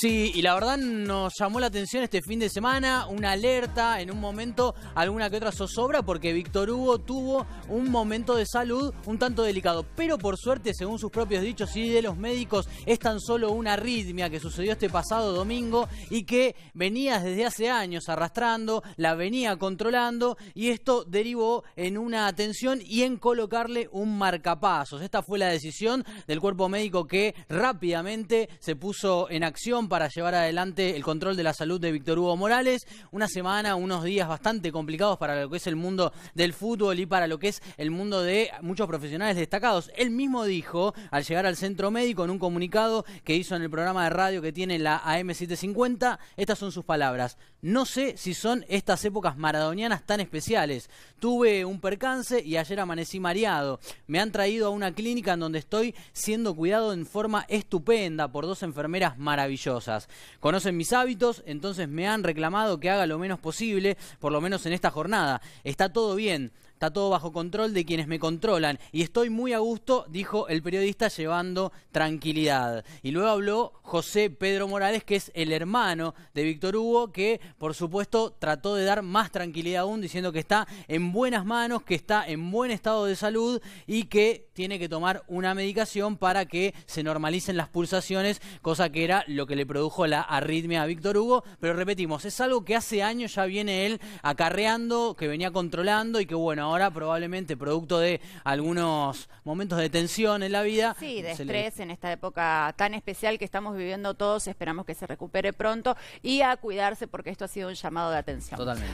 Sí, y la verdad nos llamó la atención este fin de semana, una alerta, en un momento alguna que otra zozobra, porque Víctor Hugo tuvo un momento de salud un tanto delicado, pero por suerte, según sus propios dichos y de los médicos, es tan solo una arritmia que sucedió este pasado domingo y que venía desde hace años arrastrando, la venía controlando y esto derivó en una atención y en colocarle un marcapasos. Esta fue la decisión del cuerpo médico que rápidamente se puso en acción para llevar adelante el control de la salud de Víctor Hugo Morales. Una semana, unos días bastante complicados para lo que es el mundo del fútbol y para lo que es el mundo de muchos profesionales destacados. Él mismo dijo al llegar al centro médico en un comunicado que hizo en el programa de radio que tiene la AM750, estas son sus palabras. No sé si son estas épocas maradonianas tan especiales. Tuve un percance y ayer amanecí mareado. Me han traído a una clínica en donde estoy siendo cuidado en forma estupenda por dos enfermeras maravillosas. Conocen mis hábitos, entonces me han reclamado que haga lo menos posible, por lo menos en esta jornada. Está todo bien, está todo bajo control de quienes me controlan y estoy muy a gusto, dijo el periodista llevando tranquilidad. Y luego habló José Pedro Morales, que es el hermano de Víctor Hugo, que por supuesto trató de dar más tranquilidad aún, diciendo que está en buenas manos, que está en buen estado de salud y que tiene que tomar una medicación para que se normalicen las pulsaciones, cosa que era lo que le produjo la arritmia a Víctor Hugo. Pero repetimos, es algo que hace años ya viene él acarreando, que venía controlando y que bueno, ahora probablemente producto de algunos momentos de tensión en la vida. Sí, de estrés en esta época tan especial que estamos viviendo viendo todos, esperamos que se recupere pronto y a cuidarse porque esto ha sido un llamado de atención. Totalmente.